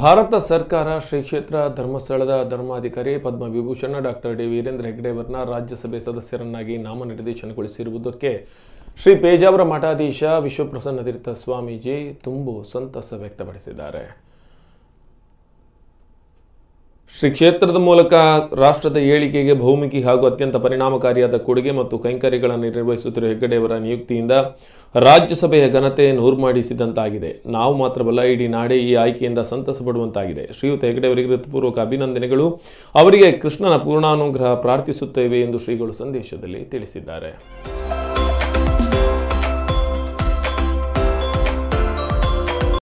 ಭಾರತ ಸರ್ಕಾರ ಶ್ರೀ ಕ್ಷೇತ್ರ ಧರ್ಮಸ್ಥಳದ ಧರ್ಮಾಧಿಕಾರಿ ಪದ್ಮವಿಭೂಷಣ ಡಾಕ್ಟರ್ ಡಿ ವೀರೇಂದ್ರ ಹೆಗ್ಡೆಯವರನ್ನ ರಾಜ್ಯಸಭೆ ಸದಸ್ಯರನ್ನಾಗಿ ನಾಮನಿರ್ದೇಶನಗೊಳಿಸಿರುವುದಕ್ಕೆ ಶ್ರೀ ಪೇಜಾವರ ಮಠಾಧೀಶ ವಿಶ್ವಪ್ರಸನ್ನ ತೀರ್ಥ ಸ್ವಾಮೀಜಿ ತುಂಬು ಸಂತಸ ವ್ಯಕ್ತಪಡಿಸಿದ್ದಾರೆ ಶ್ರೀ ಕ್ಷೇತ್ರದ ಮೂಲಕ ರಾಷ್ಟ್ರದ ಏಳಿಗೆಗೆ ಬಹುಮುಖಿ ಹಾಗೂ ಅತ್ಯಂತ ಪರಿಣಾಮಕಾರಿಯಾದ ಕೊಡುಗೆ ಮತ್ತು ಕೈಂಕರ್ಯಗಳನ್ನು ನಿರ್ವಹಿಸುತ್ತಿರುವ ಹೆಗ್ಗಡೆಯವರ ನಿಯುಕ್ತಿಯಿಂದ ರಾಜ್ಯಸಭೆಯ ಘನತೆಯನ್ನು ನೂರು ನಾವು ಮಾತ್ರವಲ್ಲ ಇಡೀ ನಾಡೇ ಈ ಆಯ್ಕೆಯಿಂದ ಸಂತಸ ಪಡುವಂತಾಗಿದೆ ಶ್ರೀಯುತ ಹೆಗ್ಗಡೆಯವರಿಗೆ ಹೃತ್ಪೂರ್ವಕ ಅಭಿನಂದನೆಗಳು ಅವರಿಗೆ ಕೃಷ್ಣನ ಪೂರ್ಣಾನುಗ್ರಹ ಪ್ರಾರ್ಥಿಸುತ್ತೇವೆ ಎಂದು ಶ್ರೀಗಳು ಸಂದೇಶದಲ್ಲಿ ತಿಳಿಸಿದ್ದಾರೆ